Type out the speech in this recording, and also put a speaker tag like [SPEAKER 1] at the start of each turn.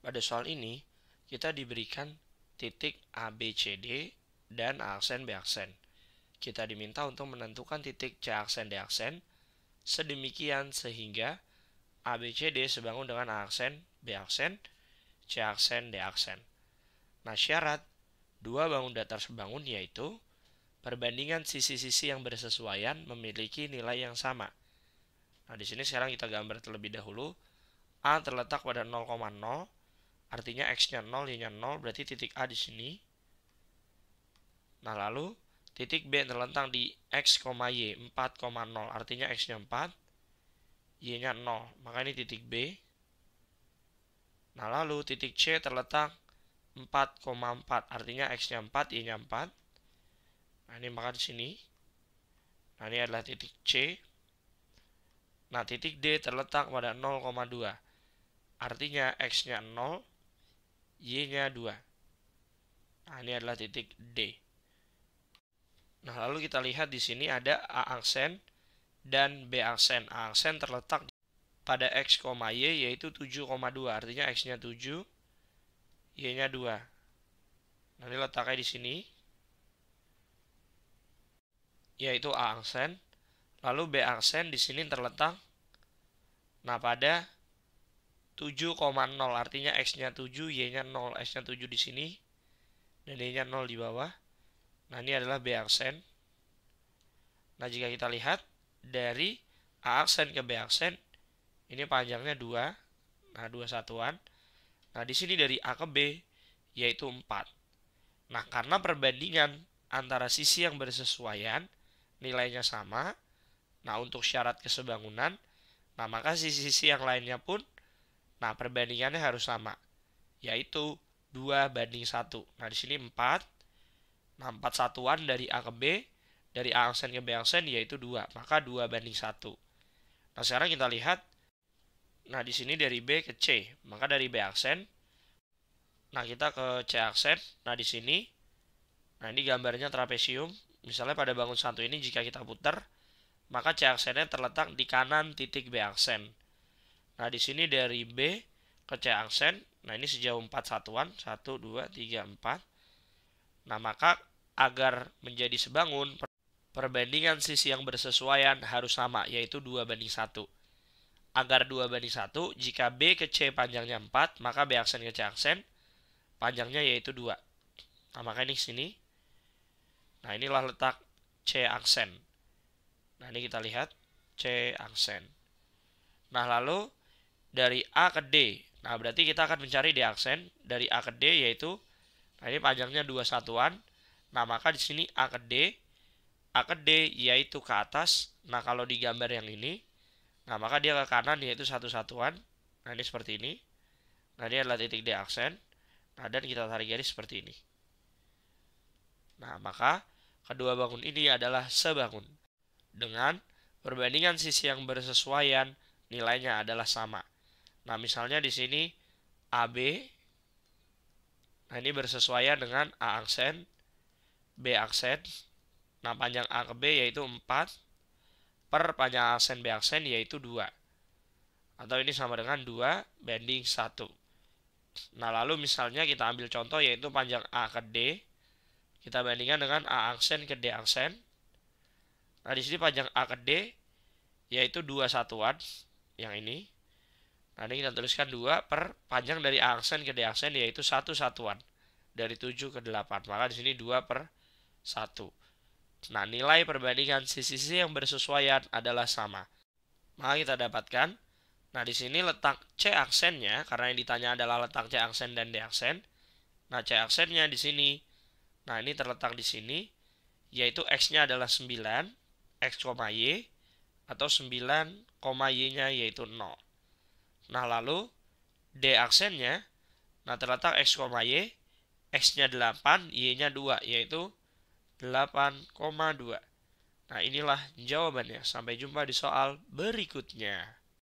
[SPEAKER 1] Pada soal ini, kita diberikan titik ABCD dan A aksen B aksen. Kita diminta untuk menentukan titik C aksen D aksen sedemikian sehingga ABCD sebangun dengan A aksen B aksen C aksen D aksen. Nah, syarat dua bangun datar sebangun yaitu perbandingan sisi-sisi yang bersesuaian memiliki nilai yang sama. Nah, di sini sekarang kita gambar terlebih dahulu. A terletak pada 0,0 Artinya X-nya 0, Y-nya 0, berarti titik A di sini. Nah, lalu titik B terlentang di X, Y, 4, 0. Artinya X-nya 4, Y-nya 0. Maka ini titik B. Nah, lalu titik C terletak 4,4. Artinya X-nya 4, Y-nya 4. Nah, ini maka di sini. Nah, ini adalah titik C. Nah, titik D terletak pada 0,2. Artinya X-nya 0, Y-nya 2. Nah, ini adalah titik D. Nah, lalu kita lihat di sini ada A aksen dan B aksen. A aksen terletak pada X, Y yaitu 7,2. Artinya X-nya 7, Y-nya 2. Nah, ini letaknya di sini. Yaitu A aksen. Lalu B aksen di sini terletak nah pada 7,0 artinya X-nya 7, Y-nya 0, X-nya 7 di sini dan Y-nya 0 di bawah. Nah, ini adalah B aksen. Nah, jika kita lihat dari A aksen ke B aksen ini panjangnya 2. Nah, 2 satuan. Nah, di sini dari A ke B yaitu 4. Nah, karena perbandingan antara sisi yang bersesuaian nilainya sama. Nah, untuk syarat kesebangunan, nah maka sisi-sisi yang lainnya pun Nah, perbandingannya harus sama, yaitu 2 banding 1. Nah, di sini 4. Nah, 4 satuan dari A ke B, dari A aksen ke B aksen, yaitu 2. Maka 2 banding 1. Nah, sekarang kita lihat. Nah, di sini dari B ke C. Maka dari B aksen. Nah, kita ke C aksen. Nah, di sini. Nah, ini gambarnya trapesium. Misalnya pada bangun satu ini jika kita putar, maka C aksennya terletak di kanan titik B aksen. Nah, di sini dari B ke C aksen. Nah, ini sejauh 4 satuan. 1, 2, 3, 4. Nah, maka agar menjadi sebangun, perbandingan sisi yang bersesuaian harus sama, yaitu 2 banding 1. Agar 2 banding 1, jika B ke C panjangnya 4, maka B aksen ke C aksen, panjangnya yaitu 2. Nah, maka ini sini. Nah, inilah letak C aksen. Nah, ini kita lihat C aksen. Nah, lalu dari A ke D. Nah, berarti kita akan mencari di aksen dari A ke D yaitu nah ini panjangnya dua satuan. Nah, maka di sini A ke D A ke D yaitu ke atas. Nah, kalau di gambar yang ini nah maka dia ke kanan yaitu satu satuan. Nah, ini seperti ini. Nah, dia adalah titik D aksen. Nah, dan kita tarik garis seperti ini. Nah, maka kedua bangun ini adalah sebangun. Dengan perbandingan sisi yang bersesuaian, nilainya adalah sama. Nah, misalnya di sini AB. Nah, ini bersesuaian dengan A aksen, B aksen. Nah, panjang A ke B yaitu 4 per panjang A aksen B aksen yaitu 2. Atau ini sama dengan 2 banding 1. Nah, lalu misalnya kita ambil contoh yaitu panjang A ke D. Kita bandingkan dengan A aksen ke D aksen. Nah, di sini panjang A ke D yaitu 2 satuan yang ini. Nah, ini kita tuliskan 2 per panjang dari aksen ke deaksen yaitu satu satuan. Dari 7 ke 8. Maka di sini 2 per 1. Nah, nilai perbandingan sisi-sisi yang bersesuaian adalah sama. Maka kita dapatkan. Nah, di sini letak C aksennya, karena yang ditanya adalah letak C aksen dan D aksen. Nah, C aksennya di sini. Nah, ini terletak di sini, yaitu X-nya adalah 9, X, Y, atau 9, Y-nya yaitu 0. Nah, lalu D aksennya, nah terletak X, Y, X-nya 8, Y-nya 2, yaitu 8,2. Nah, inilah jawabannya. Sampai jumpa di soal berikutnya.